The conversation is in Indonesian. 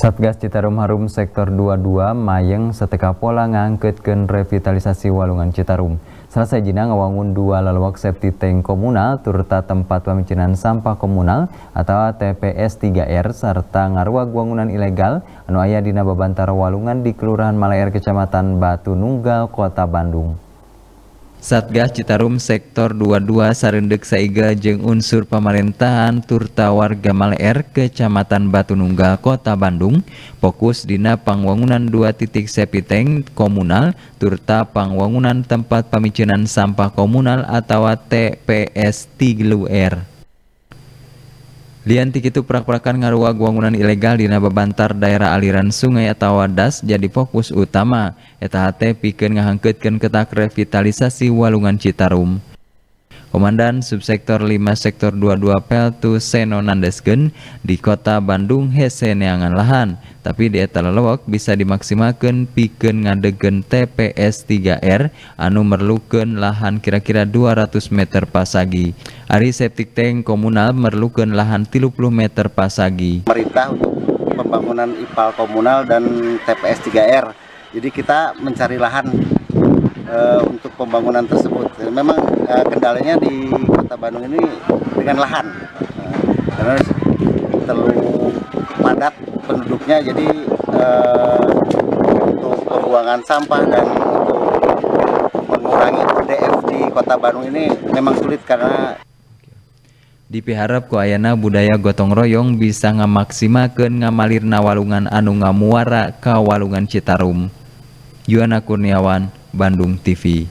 Satgas Citarum Harum Sektor 22 Mayeng seteka pola ngangketken revitalisasi walungan Citarum. Selesai jina ngawangun dua lalawak septi tank komunal turta tempat pemicinan sampah komunal atau TPS 3R serta ngaruak bangunan ilegal anu aya dina babantara walungan di Kelurahan Malayer Kecamatan Batu Nunggal, Kota Bandung. Satgas Citarum Sektor 22 Sarendek Saiga jeng unsur pemerintahan turta warga Maler Kecamatan Batu Kota Bandung fokus dina pangwangunan dua titik sepiteng komunal turta pangwangunan tempat pemicinan sampah komunal atau TPS 3R. Lianti itu perak-perakan ngarua wangunan ilegal di Naba Bantar daerah aliran sungai atau wadas jadi fokus utama. Eta hate Piken ngahangkeutkeun ketak revitalisasi walungan Citarum. Komandan Subsektor 5 Sektor 22 Peltu Seno Nandesgen di kota Bandung hese neangan lahan, tapi di eta bisa dimaksimalkan piken ngadegen TPS 3R anu merluken lahan kira-kira 200 meter pasagi. Ari septik teng komunal merluken lahan 30 meter pasagi. Pemerintah untuk pembangunan IPAL komunal dan TPS 3R. Jadi kita mencari lahan eh, untuk pembangunan tersebut. Memang uh, kendalanya di kota Bandung ini dengan lahan uh, karena terlalu padat penduduknya jadi uh, untuk pembuangan sampah dan untuk mengurangi DF di kota Bandung ini memang sulit karena diharap kuayana budaya gotong royong bisa ngamaksimakan ngamalirna walungan anu ngamuara ka walungan Citarum Yuana Kurniawan Bandung TV